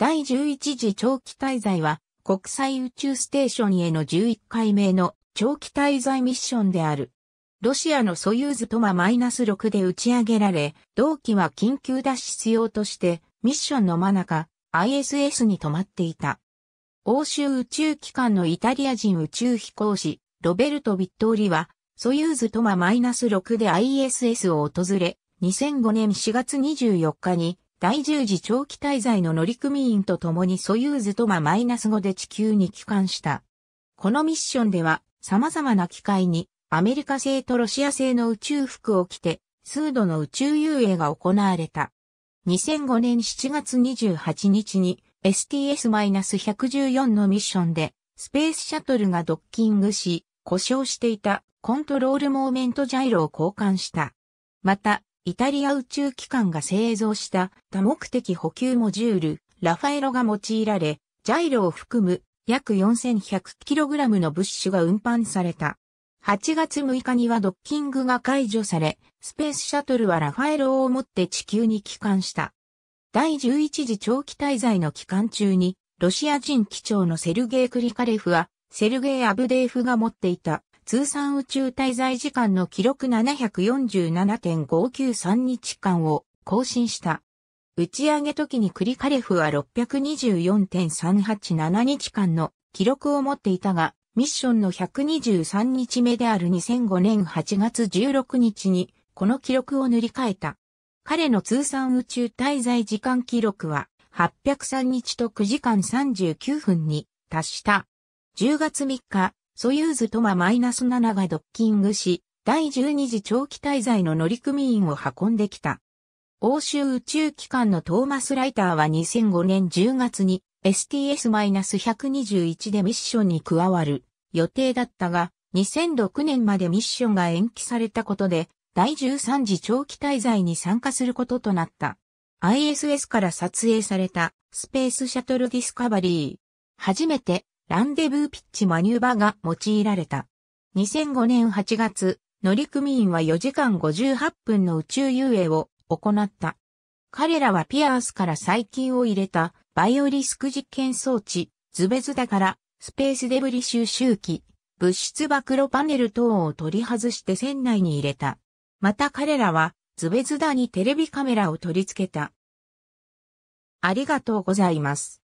第11次長期滞在は国際宇宙ステーションへの11回目の長期滞在ミッションである。ロシアのソユーズトマ -6 で打ち上げられ、同期は緊急脱出用として、ミッションの真中、ISS に止まっていた。欧州宇宙機関のイタリア人宇宙飛行士、ロベルト・ビットーリは、ソユーズトマ -6 で ISS を訪れ、2005年4月24日に第10次長期滞在の乗組員と共にソユーズトマイナス -5 で地球に帰還した。このミッションでは様々な機会にアメリカ製とロシア製の宇宙服を着て数度の宇宙遊泳が行われた。2005年7月28日に STS-114 のミッションでスペースシャトルがドッキングし故障していたコントロールモーメントジャイロを交換した。また、イタリア宇宙機関が製造した多目的補給モジュール、ラファエロが用いられ、ジャイロを含む約 4100kg の物資が運搬された。8月6日にはドッキングが解除され、スペースシャトルはラファエロを持って地球に帰還した。第11次長期滞在の期間中に、ロシア人機長のセルゲイ・クリカレフは、セルゲイ・アブデーフが持っていた通算宇宙滞在時間の記録747.593日間を更新した。打ち上げ時にクリカレフは624.387日間の記録を持っていたが、ミッションの123日目である2005年8月16日にこの記録を塗り替えた。彼の通算宇宙滞在時間記録は803日と9時間39分に達した。10月3日、ソユーズトマ -7 がドッキングし、第12次長期滞在の乗組員を運んできた。欧州宇宙機関のトーマス・ライターは2005年10月に STS-121 でミッションに加わる予定だったが、2006年までミッションが延期されたことで、第13次長期滞在に参加することとなった。ISS から撮影されたスペースシャトルディスカバリー。初めてランデブーピッチマニューバが用いられた。2005年8月、乗組員は4時間58分の宇宙遊泳を行った。彼らはピアースから細菌を入れたバイオリスク実験装置、ズベズダからスペースデブリ収集機、物質暴露パネル等を取り外して船内に入れた。また彼らはズベズダにテレビカメラを取り付けた。ありがとうございます。